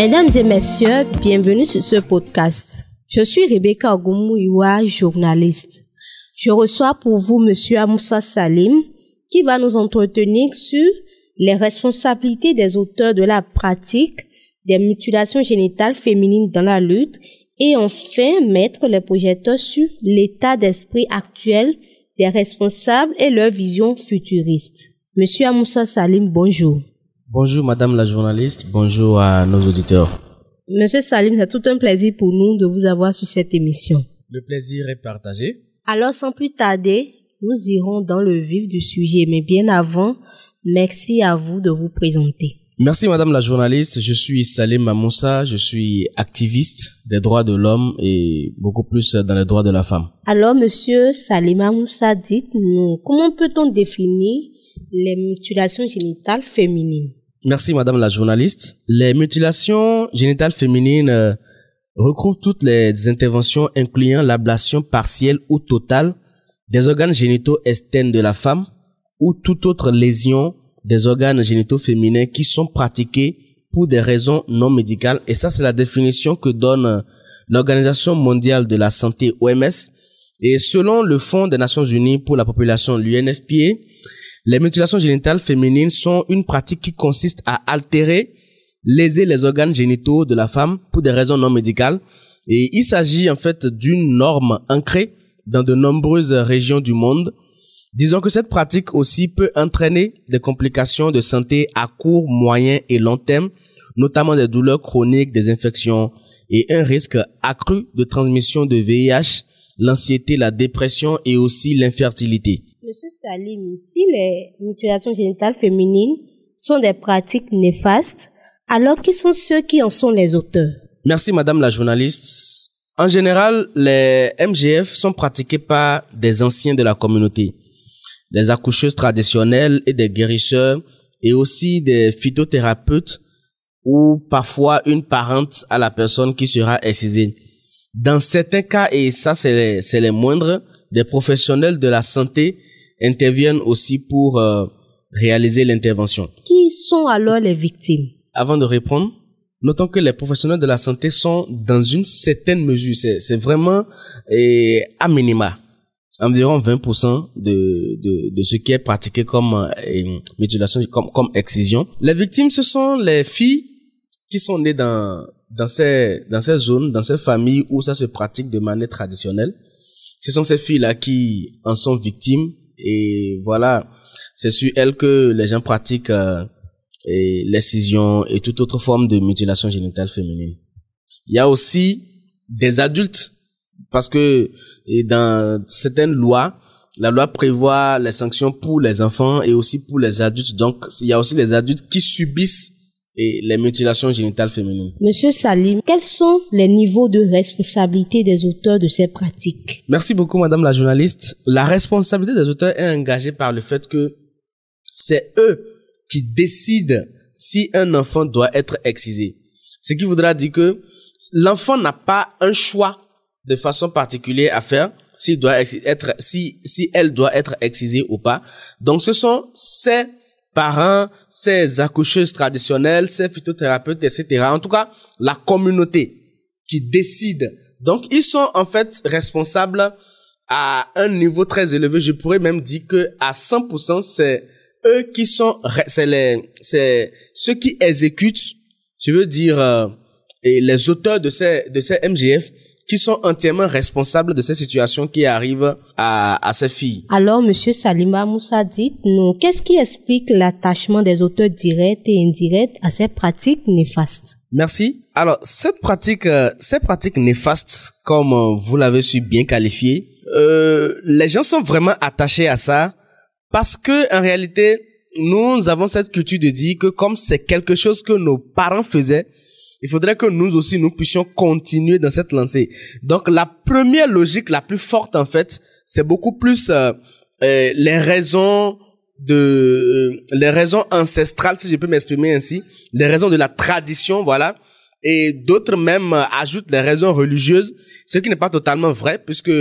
Mesdames et messieurs, bienvenue sur ce podcast. Je suis Rebecca Ogumouiwa, journaliste. Je reçois pour vous Monsieur Amoussa Salim, qui va nous entretenir sur les responsabilités des auteurs de la pratique des mutilations génitales féminines dans la lutte et enfin mettre les projecteurs sur l'état d'esprit actuel des responsables et leur vision futuriste. Monsieur Amoussa Salim, bonjour. Bonjour Madame la journaliste, bonjour à nos auditeurs. Monsieur Salim, c'est tout un plaisir pour nous de vous avoir sur cette émission. Le plaisir est partagé. Alors sans plus tarder, nous irons dans le vif du sujet, mais bien avant, merci à vous de vous présenter. Merci Madame la journaliste, je suis Salim Mamoussa, je suis activiste des droits de l'homme et beaucoup plus dans les droits de la femme. Alors Monsieur Salim Amoussa, dites-nous, comment peut-on définir les mutilations génitales féminines Merci, madame la journaliste. Les mutilations génitales féminines euh, recouvrent toutes les interventions incluant l'ablation partielle ou totale des organes génitaux externes de la femme ou toute autre lésion des organes génitaux féminins qui sont pratiqués pour des raisons non médicales. Et ça, c'est la définition que donne euh, l'Organisation mondiale de la santé OMS. Et selon le Fonds des Nations Unies pour la population, l'UNFPA, les mutilations génitales féminines sont une pratique qui consiste à altérer, léser les organes génitaux de la femme pour des raisons non médicales. Et il s'agit en fait d'une norme ancrée dans de nombreuses régions du monde. Disons que cette pratique aussi peut entraîner des complications de santé à court, moyen et long terme, notamment des douleurs chroniques, des infections et un risque accru de transmission de VIH l'anxiété, la dépression et aussi l'infertilité. Monsieur Salim, si les mutilations génitales féminines sont des pratiques néfastes, alors qui sont ceux qui en sont les auteurs Merci Madame la journaliste. En général, les MGF sont pratiqués par des anciens de la communauté, des accoucheuses traditionnelles et des guérisseurs, et aussi des phytothérapeutes ou parfois une parente à la personne qui sera excisée. Dans certains cas, et ça c'est les, moindres, des professionnels de la santé interviennent aussi pour euh, réaliser l'intervention. Qui sont alors les victimes Avant de répondre, notons que les professionnels de la santé sont dans une certaine mesure, c'est, vraiment à minima, environ 20% de, de, ce qui est pratiqué comme euh, mutilation, comme, comme excision. Les victimes, ce sont les filles qui sont nées dans dans ces, dans ces zones, dans ces familles où ça se pratique de manière traditionnelle, ce sont ces filles-là qui en sont victimes et voilà, c'est sur elles que les gens pratiquent euh, l'excision et toute autre forme de mutilation génitale féminine. Il y a aussi des adultes parce que dans certaines lois, la loi prévoit les sanctions pour les enfants et aussi pour les adultes. Donc, il y a aussi les adultes qui subissent et les mutilations génitales féminines. Monsieur Salim, quels sont les niveaux de responsabilité des auteurs de ces pratiques Merci beaucoup, Madame la journaliste. La responsabilité des auteurs est engagée par le fait que c'est eux qui décident si un enfant doit être excisé. Ce qui voudra dire que l'enfant n'a pas un choix de façon particulière à faire s'il doit être si si elle doit être excisée ou pas. Donc ce sont ces parents, ces accoucheuses traditionnelles, ces phytothérapeutes, etc. En tout cas, la communauté qui décide. Donc, ils sont en fait responsables à un niveau très élevé. Je pourrais même dire que à 100%, c'est eux qui sont, c'est les, c'est ceux qui exécutent, je veux dire, euh, et les auteurs de ces, de ces MGF qui sont entièrement responsables de cette situation qui arrive à, à ces filles. Alors, Monsieur Salima Moussa, dites-nous, qu'est-ce qui explique l'attachement des auteurs directs et indirects à ces pratiques néfastes Merci. Alors, cette pratique, euh, ces pratiques néfastes, comme euh, vous l'avez su bien qualifié, euh, les gens sont vraiment attachés à ça parce que, en réalité, nous avons cette culture de dire que comme c'est quelque chose que nos parents faisaient, il faudrait que nous aussi, nous puissions continuer dans cette lancée. Donc, la première logique, la plus forte, en fait, c'est beaucoup plus euh, euh, les raisons de euh, les raisons ancestrales si je peux m'exprimer ainsi les raisons de la tradition voilà et d'autres même ajoutent les raisons religieuses ce qui n'est pas totalement vrai puisque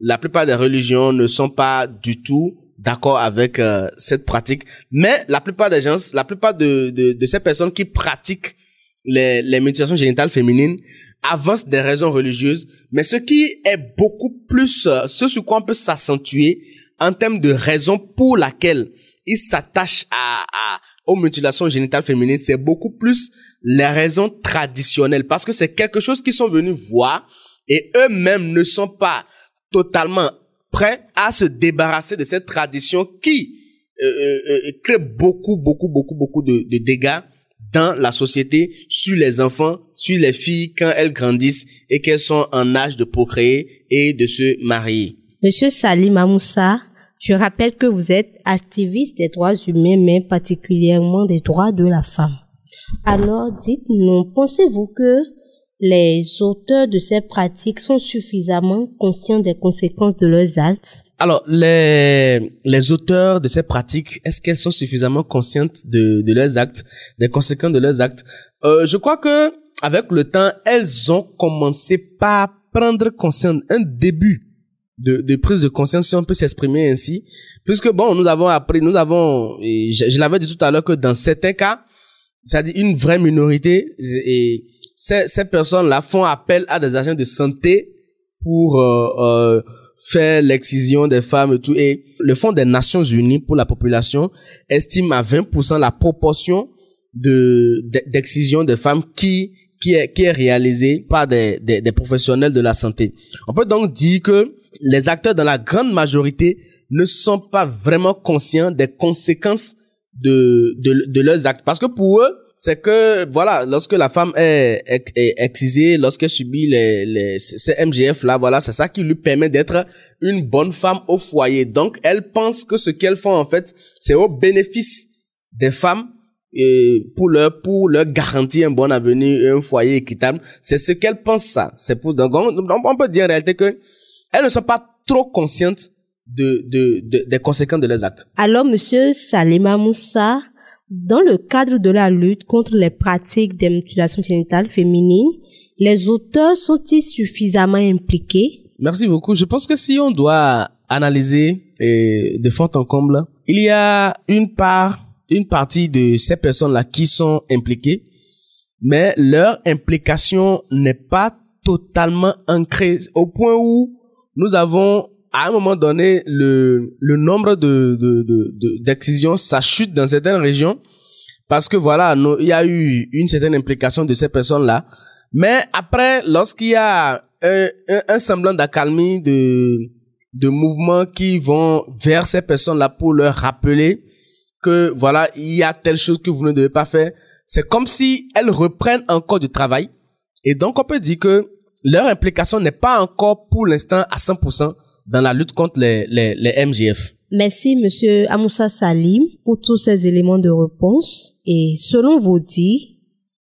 la plupart des religions ne sont pas du tout d'accord avec cette pratique mais la plupart des gens la plupart de, de ces personnes qui pratiquent les, mutilations génitales féminines avancent des raisons religieuses, mais ce qui est beaucoup plus euh, ce sur quoi on peut s'accentuer en termes de raisons pour laquelle ils s'attachent à, aux mutilations génitales féminines, c'est beaucoup plus les raisons traditionnelles, parce que c'est quelque chose qu'ils sont venus voir et eux-mêmes ne sont pas totalement prêts à se débarrasser de cette tradition qui euh, euh, crée beaucoup, beaucoup, beaucoup, beaucoup de dégâts dans la société sur les enfants, sur les filles quand elles grandissent et qu'elles sont en âge de procréer et de se marier. Monsieur Salim Amoussa, je rappelle que vous êtes activiste des droits humains, mais particulièrement des droits de la femme. Alors dites-nous, pensez-vous que les auteurs de ces pratiques sont suffisamment conscients des conséquences de leurs actes Alors, les, les auteurs de ces pratiques, est-ce qu'elles sont suffisamment conscientes de, de, leurs actes, des conséquences de leurs actes euh, Je crois que avec le temps, elles ont commencé par prendre conscience, un début de, de prise de conscience, si on peut s'exprimer ainsi, puisque bon, nous avons appris, nous avons, et je, je l'avais dit tout à l'heure que dans certains cas, c'est-à-dire une vraie minorité, et ces, ces personnes-là font appel à des agents de santé pour euh, euh, faire l'excision des femmes et tout. Et le Fonds des Nations Unies pour la population estime à 20% la proportion de d'excision des femmes qui qui est qui est réalisée par des, des, des professionnels de la santé. On peut donc dire que les acteurs dans la grande majorité ne sont pas vraiment conscients des conséquences de, de, de leurs actes. Parce que pour eux, c'est que voilà lorsque la femme est, est, excisée lorsqu'elle subit les, les ces MGF là voilà c'est ça qui lui permet d'être une bonne femme au foyer donc elle pense que ce qu'elle fait, en fait c'est au bénéfice des femmes et pour leur pour leur garantir un bon avenir et un foyer équitable c'est ce qu'elle pense, ça c'est pour donc on, peut dire en réalité que elles ne sont pas trop conscientes de, de, de des conséquences de leurs actes alors monsieur Salima Moussa dans le cadre de la lutte contre les pratiques des mutilations génitales féminines, les auteurs sont-ils suffisamment impliqués Merci beaucoup. Je pense que si on doit analyser eh, de fond en comble, il y a une part, une partie de ces personnes-là qui sont impliquées, mais leur implication n'est pas totalement ancrée au point où nous avons à un moment donné, le, le nombre de, de, de, d'excisions, ça chute dans certaines régions parce que voilà, il y a eu une certaine implication de ces personnes-là. Mais après, lorsqu'il y a un, un semblant d'accalmie, de, de mouvements qui vont vers ces personnes-là pour leur rappeler que voilà, il y a telle chose que vous ne devez pas faire, c'est comme si elles reprennent encore du travail. Et donc, on peut dire que leur implication n'est pas encore pour l'instant à 100%, dans la lutte contre les, les, MGF. Merci, Monsieur Amoussa Salim, pour tous ces éléments de réponse. Et selon vous dit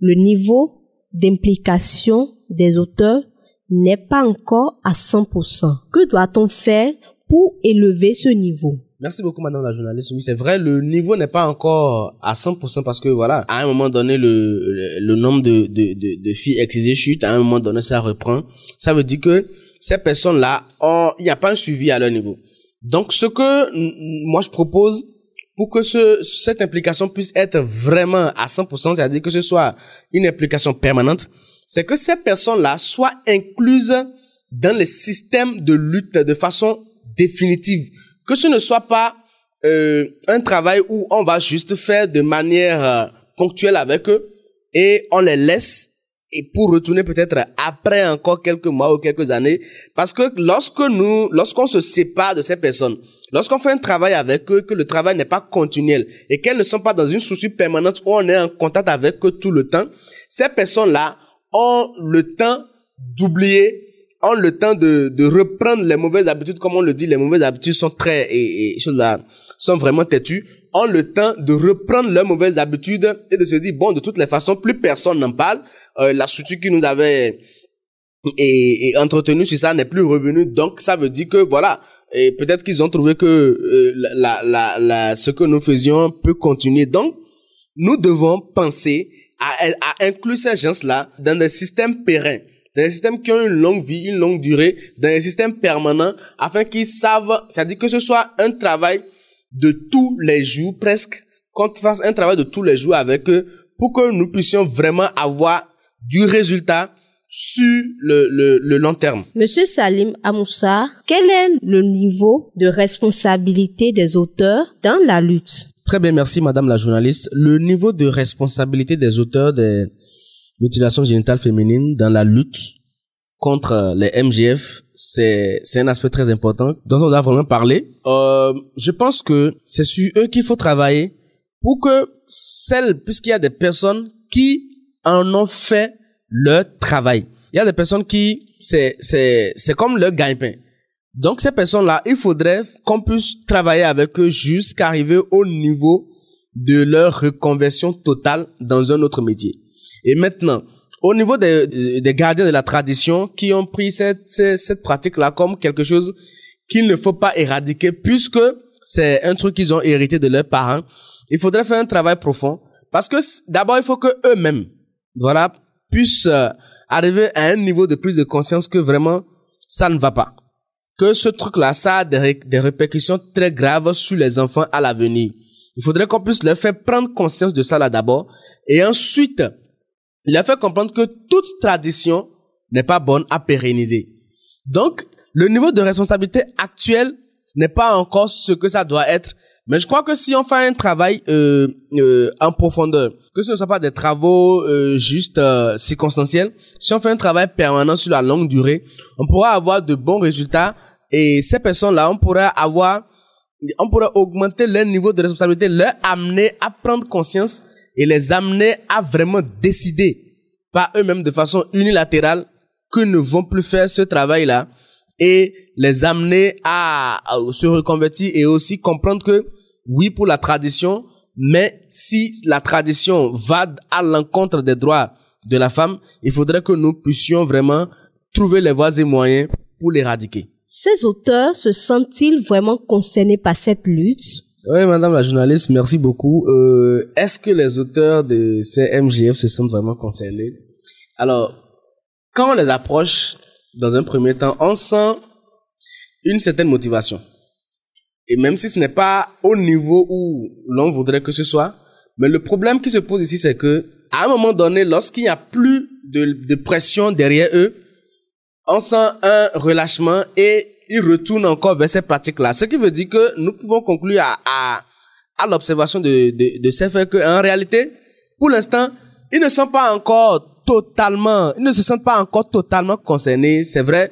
le niveau d'implication des auteurs n'est pas encore à 100%. Que doit-on faire pour élever ce niveau? Merci beaucoup, madame la journaliste. Oui, c'est vrai, le niveau n'est pas encore à 100% parce que voilà, à un moment donné, le, le, nombre de, de, de, de filles excisées chute, à un moment donné, ça reprend. Ça veut dire que ces personnes-là, il n'y a pas un suivi à leur niveau. Donc, ce que moi je propose pour que ce, cette implication puisse être vraiment à 100%, c'est-à-dire que ce soit une implication permanente, c'est que ces personnes-là soient incluses dans les systèmes de lutte de façon définitive que ce ne soit pas euh, un travail où on va juste faire de manière euh, ponctuelle avec eux et on les laisse et pour retourner peut-être après encore quelques mois ou quelques années. Parce que lorsque nous, lorsqu'on se sépare de ces personnes, lorsqu'on fait un travail avec eux, que le travail n'est pas continuel et qu'elles ne sont pas dans une souci permanente où on est en contact avec eux tout le temps, ces personnes-là ont le temps d'oublier en le temps de, reprendre les mauvaises habitudes, comme on le dit, les mauvaises habitudes sont très et, et choses là sont vraiment têtues, en le temps de reprendre leurs mauvaises habitudes et de se dire bon, de toutes les façons, plus personne n'en parle. Euh, la structure qui nous avait et, entretenu sur ça n'est plus revenue, donc ça veut dire que voilà. Et peut-être qu'ils ont trouvé que euh, la, la, ce que nous faisions peut continuer. Donc, nous devons penser à, à inclure ces gens-là dans des systèmes pérennes dans un système qui a une longue vie, une longue durée, dans un système permanent, afin qu'ils savent, c'est-à-dire que ce soit un travail de tous les jours, presque, qu'on fasse un travail de tous les jours avec eux, pour que nous puissions vraiment avoir du résultat sur le, long terme. Monsieur Salim Amoussa, quel est le niveau de responsabilité des auteurs dans la lutte Très bien, merci Madame la journaliste. Le niveau de responsabilité des auteurs des, mutilation génitale féminine dans la lutte contre euh, les MGF, c'est c'est un aspect très important dont on a vraiment parlé. Euh, je pense que c'est sur eux qu'il faut travailler pour que celles, puisqu'il y a des personnes qui en ont fait leur travail. Il y a des personnes qui c'est c'est c'est comme leur gagne-pain. Donc ces personnes-là, il faudrait qu'on puisse travailler avec eux jusqu'à arriver au niveau de leur reconversion totale dans un autre métier. Et maintenant, au niveau des, gardiens de la tradition qui ont pris cette, cette pratique-là comme quelque chose qu'il ne faut pas éradiquer puisque c'est un truc qu'ils ont hérité de leurs parents, il faudrait faire un travail profond parce que d'abord, il faut que eux-mêmes, voilà, puissent euh, arriver à un niveau de plus de conscience que vraiment, ça ne va pas. Que ce truc-là, ça a des, des répercussions très graves sur les enfants à l'avenir. Il faudrait qu'on puisse leur faire prendre conscience de ça là d'abord et ensuite il a fait comprendre que toute tradition n'est pas bonne à pérenniser. Donc, le niveau de responsabilité actuel n'est pas encore ce que ça doit être. Mais je crois que si on fait un travail euh, euh en profondeur, que ce ne soit pas des travaux euh, juste euh, circonstanciels, si on fait un travail permanent sur la longue durée, on pourra avoir de bons résultats et ces personnes-là, on pourra avoir, on pourra augmenter leur niveau de responsabilité, leur amener à prendre conscience et les amener à vraiment décider par eux-mêmes de façon unilatérale que ne vont plus faire ce travail-là et les amener à, à, se reconvertir et aussi comprendre que oui pour la tradition, mais si la tradition va à l'encontre des droits de la femme, il faudrait que nous puissions vraiment trouver les voies et moyens pour l'éradiquer. Ces auteurs se sentent-ils vraiment concernés par cette lutte oui, madame la journaliste, merci beaucoup. Euh, Est-ce que les auteurs de ces MGF se sentent vraiment concernés Alors, quand on les approche, dans un premier temps, on sent une certaine motivation. Et même si ce n'est pas au niveau où l'on voudrait que ce soit, mais le problème qui se pose ici, c'est que à un moment donné, lorsqu'il n'y a plus de pression derrière eux, on sent un relâchement et il retourne encore vers ces pratiques-là. Ce qui veut dire que nous pouvons conclure à, à, l'observation de, de, de ces faits qu'en réalité, pour l'instant, ils ne sont pas encore totalement, ils ne se sentent pas encore totalement concernés. C'est vrai,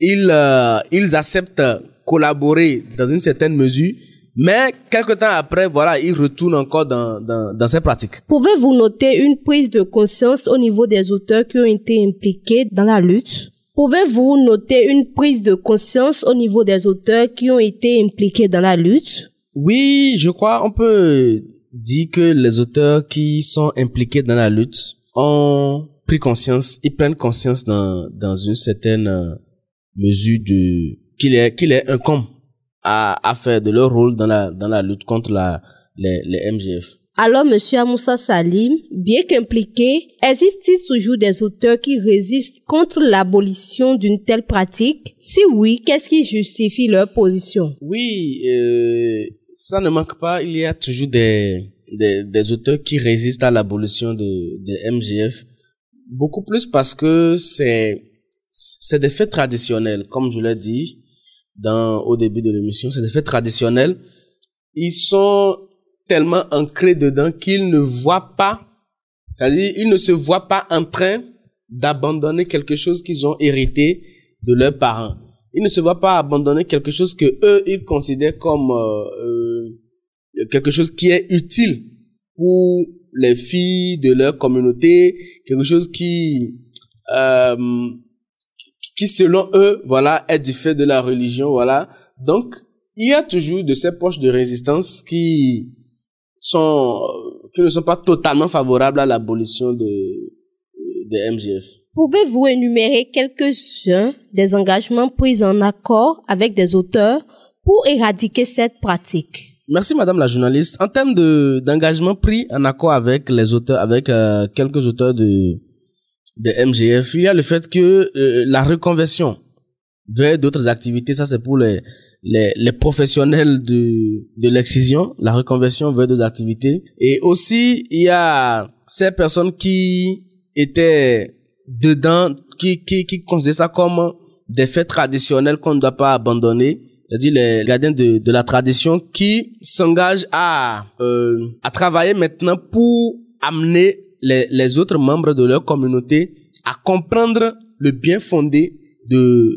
ils, euh, ils acceptent collaborer dans une certaine mesure, mais quelque temps après, voilà, ils retournent encore dans, dans, dans ces pratiques. Pouvez-vous noter une prise de conscience au niveau des auteurs qui ont été impliqués dans la lutte Pouvez-vous noter une prise de conscience au niveau des auteurs qui ont été impliqués dans la lutte Oui, je crois on peut dire que les auteurs qui sont impliqués dans la lutte ont pris conscience, ils prennent conscience dans, dans une certaine euh, mesure de qu'il est qu'il est com à, à faire de leur rôle dans la dans la lutte contre la les, les MGF. Alors, Monsieur Amoussa Salim, bien qu'impliqué, existe-t-il toujours des auteurs qui résistent contre l'abolition d'une telle pratique Si oui, qu'est-ce qui justifie leur position Oui, euh, ça ne manque pas. Il y a toujours des, des, des auteurs qui résistent à l'abolition de, de MGF. Beaucoup plus parce que c'est c'est des faits traditionnels, comme je l'ai dit dans, au début de l'émission, c'est des faits traditionnels. Ils sont tellement ancré dedans qu'ils ne voient pas, c'est-à-dire ils ne se voient pas en train d'abandonner quelque chose qu'ils ont hérité de leurs parents. Ils ne se voient pas abandonner quelque chose que eux ils considèrent comme euh, euh, quelque chose qui est utile pour les filles de leur communauté, quelque chose euh, qui qui selon eux voilà est du fait de la religion voilà. Donc il y a toujours de ces poches de résistance qui sont, euh, qui ne sont pas totalement favorables à l'abolition de, de MGF. Pouvez-vous énumérer quelques-uns des engagements pris en accord avec des auteurs pour éradiquer cette pratique? Merci Madame la journaliste. En termes de d'engagement pris en accord avec les auteurs, avec euh, quelques auteurs de de MGF, il y a le fait que euh, la reconversion vers d'autres activités, ça c'est pour les les, professionnels de, de l'excision, la reconversion vers d'autres activités. Et aussi, il y a ces personnes qui étaient dedans, qui, qui, qui considèrent ça comme des faits traditionnels qu'on ne doit pas abandonner. C'est-à-dire les gardiens de, de la tradition qui s'engagent à, euh, à travailler maintenant pour amener les, les autres membres de leur communauté à comprendre le bien fondé de,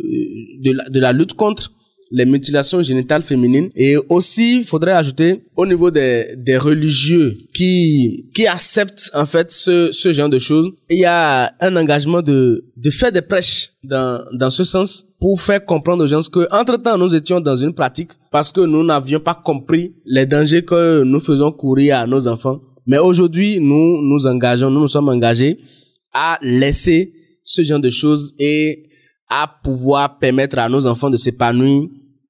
de, la, de la lutte contre les mutilations génitales féminines. Et aussi, il faudrait ajouter au niveau des, des religieux qui, qui acceptent en fait ce, ce genre de choses, il y a un engagement de, de faire des prêches dans, dans ce sens pour faire comprendre aux gens que, entre-temps, nous étions dans une pratique parce que nous n'avions pas compris les dangers que nous faisons courir à nos enfants. Mais aujourd'hui, nous nous engageons, nous nous sommes engagés à laisser ce genre de choses et à pouvoir permettre à nos enfants de s'épanouir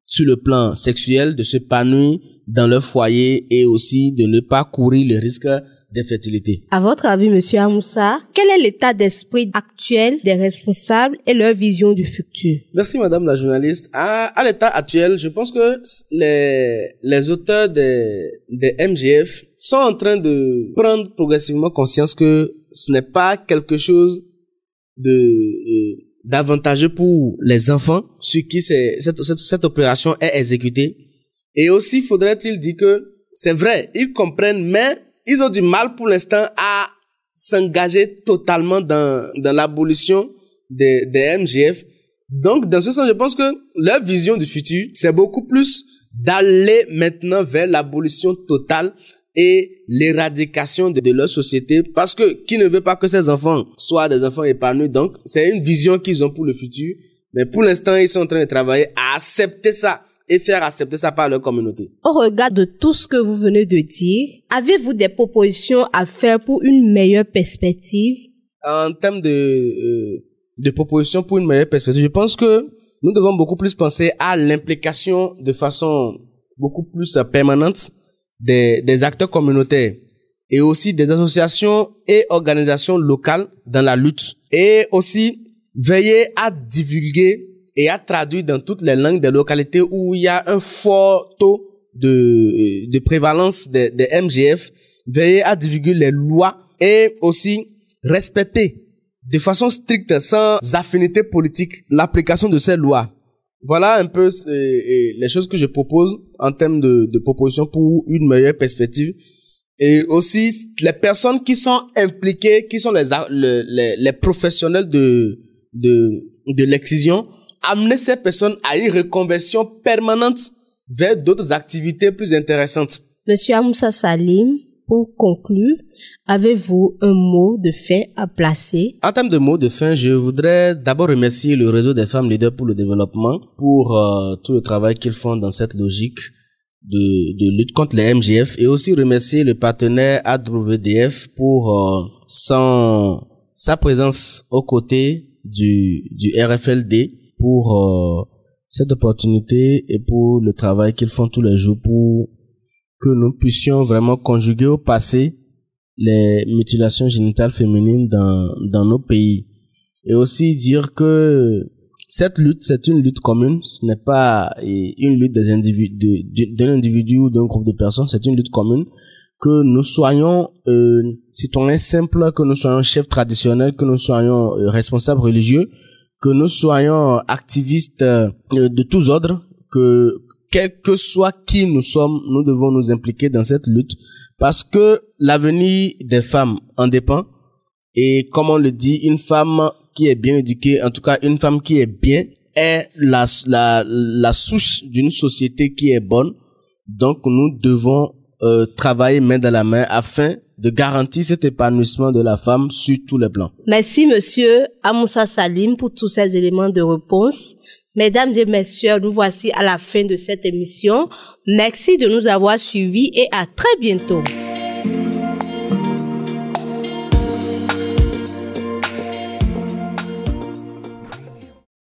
sur le plan sexuel, de s'épanouir dans leur foyer et aussi de ne pas courir le risque d'infertilité. À votre avis, Monsieur Amoussa, quel est l'état d'esprit actuel des responsables et leur vision du futur Merci, Madame la journaliste. À, à l'état actuel, je pense que les, les auteurs des, des MGF sont en train de prendre progressivement conscience que ce n'est pas quelque chose de euh, davantage pour les enfants sur qui cette, cette, cette, opération est exécutée. Et aussi, faudrait-il dire que c'est vrai, ils comprennent, mais ils ont du mal pour l'instant à s'engager totalement dans, dans l'abolition des, des MGF. Donc, dans ce sens, je pense que leur vision du futur, c'est beaucoup plus d'aller maintenant vers l'abolition totale et l'éradication de, leur société parce que qui ne veut pas que ses enfants soient des enfants épanouis donc c'est une vision qu'ils ont pour le futur mais pour l'instant ils sont en train de travailler à accepter ça et faire accepter ça par leur communauté. Au regard de tout ce que vous venez de dire, avez-vous des propositions à faire pour une meilleure perspective En termes de, euh, de propositions pour une meilleure perspective, je pense que nous devons beaucoup plus penser à l'implication de façon beaucoup plus euh, permanente des, acteurs communautaires et aussi des associations et organisations locales dans la lutte. Et aussi, veiller à divulguer et à traduire dans toutes les langues des localités où il y a un fort taux de, de prévalence des MGF, veiller à divulguer les lois et aussi respecter de façon stricte, sans affinité politique, l'application de ces lois voilà un peu les choses que je propose en termes de, de propositions pour une meilleure perspective. Et aussi, les personnes qui sont impliquées, qui sont les, les, professionnels de, de, de l'excision, amener ces personnes à une reconversion permanente vers d'autres activités plus intéressantes. Monsieur Amoussa Salim, pour conclure, Avez-vous un mot de fin à placer En termes de mots de fin, je voudrais d'abord remercier le réseau des femmes leaders pour le développement, pour euh, tout le travail qu'ils font dans cette logique de, lutte contre les MGF, et aussi remercier le partenaire AWDF pour euh, son, sa présence aux côtés du, du RFLD pour euh, cette opportunité et pour le travail qu'ils font tous les jours pour que nous puissions vraiment conjuguer au passé les mutilations génitales féminines dans, dans nos pays. Et aussi dire que cette lutte, c'est une lutte commune, ce n'est pas une lutte d'un individu, d'un individu ou d'un groupe de personnes, c'est une lutte commune. Que nous soyons euh, est simple, que nous soyons chefs traditionnels, que nous soyons euh, responsables religieux, que nous soyons activistes euh, de tous ordres, que quel que soit qui nous sommes, nous devons nous impliquer dans cette lutte parce que l'avenir des femmes en dépend. Et comme on le dit, une femme qui est bien éduquée, en tout cas une femme qui est bien, est la, la, la souche d'une société qui est bonne. Donc nous devons euh, travailler main dans la main afin de garantir cet épanouissement de la femme sur tous les plans. Merci, monsieur Amoussa Salim, pour tous ces éléments de réponse. Mesdames et messieurs, nous voici à la fin de cette émission. Merci de nous avoir suivis et à très bientôt.